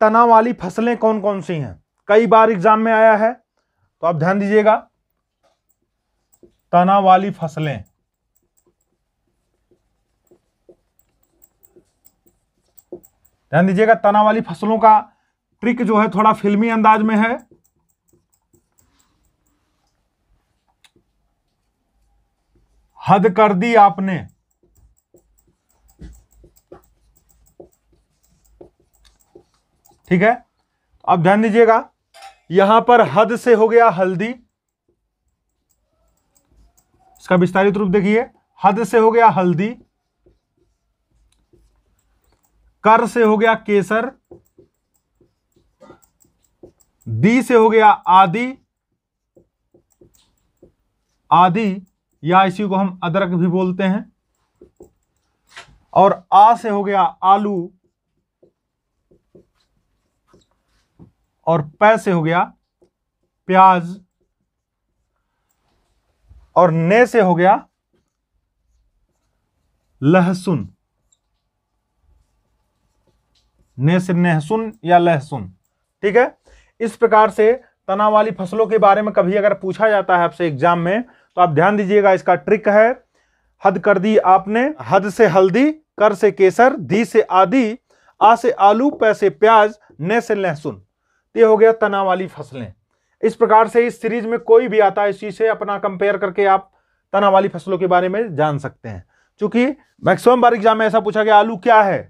तना वाली फसलें कौन कौन सी हैं कई बार एग्जाम में आया है तो आप ध्यान दीजिएगा तना वाली फसलें ध्यान दीजिएगा तना वाली फसलों का ट्रिक जो है थोड़ा फिल्मी अंदाज में है हद कर दी आपने ठीक है अब ध्यान दीजिएगा यहां पर हद से हो गया हल्दी इसका विस्तारित रूप देखिए हद से हो गया हल्दी कर से हो गया केसर दी से हो गया आदि आदि या इसी को हम अदरक भी बोलते हैं और आ से हो गया आलू और प से हो गया प्याज और ने से हो गया लहसुन ने से नहसुन या लहसुन ठीक है इस प्रकार से तना वाली फसलों के बारे में कभी अगर पूछा जाता है आपसे एग्जाम में तो आप ध्यान दीजिएगा इसका ट्रिक है हद कर दी आपने हद से हल्दी कर से केसर धी से आदि आ से आलू पैसे प्याज ने से लहसुन ये हो गया तना वाली फसलें इस प्रकार से इस सीरीज में कोई भी आता है इस चीज से अपना कंपेयर करके आप तना वाली फसलों के बारे में जान सकते हैं चूंकि मैक्सिमम बार एग्जाम में ऐसा पूछा गया आलू क्या है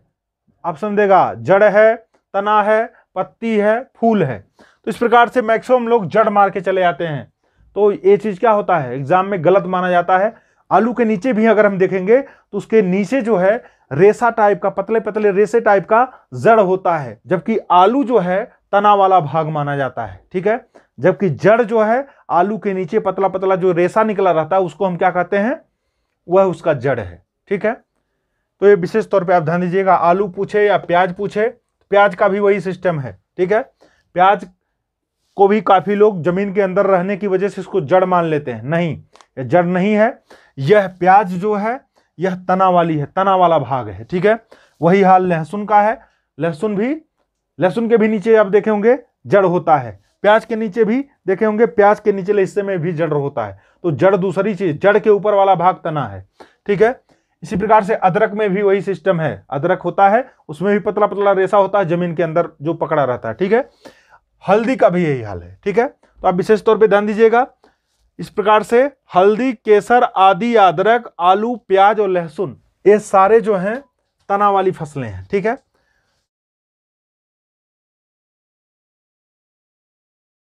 ऑप्शन देगा जड़ है तना है पत्ती है फूल है तो इस प्रकार से मैक्सिमम लोग जड़ मार के चले आते हैं तो ये चीज़ क्या होता है एग्जाम में गलत माना जाता है आलू के नीचे भी अगर हम देखेंगे तो उसके नीचे जो है रेसा टाइप का पतले पतले रेसे टाइप का जड़ होता है जबकि आलू जो है तना वाला भाग माना जाता है ठीक है जबकि जड़ जो है आलू के नीचे पतला पतला जो रेसा निकला रहता है उसको हम क्या कहते हैं वह उसका जड़ है ठीक है तो ये विशेष तौर पे आप ध्यान दीजिएगा आलू पूछे या प्याज पूछे प्याज का भी वही सिस्टम है ठीक है प्याज को भी काफ़ी लोग जमीन के अंदर रहने की वजह से इसको जड़ मान लेते हैं नहीं जड़ नहीं है यह प्याज जो है यह तना वाली है तना वाला भाग है ठीक है वही हाल लहसुन का है लहसुन भी लहसुन के भी नीचे आप देखे होंगे जड़ होता है प्याज के नीचे भी देखे होंगे प्याज के निचले हिस्से में भी जड़ होता है तो जड़ दूसरी चीज जड़ के ऊपर वाला भाग तना है ठीक है इसी प्रकार से अदरक में भी वही सिस्टम है अदरक होता है उसमें भी पतला पतला रेसा होता है जमीन के अंदर जो पकड़ा रहता है ठीक है हल्दी का भी यही हाल है ठीक है तो आप विशेष तौर पर ध्यान दीजिएगा इस प्रकार से हल्दी केसर आदि अदरक आलू प्याज और लहसुन ये सारे जो हैं तना वाली फसलें हैं ठीक है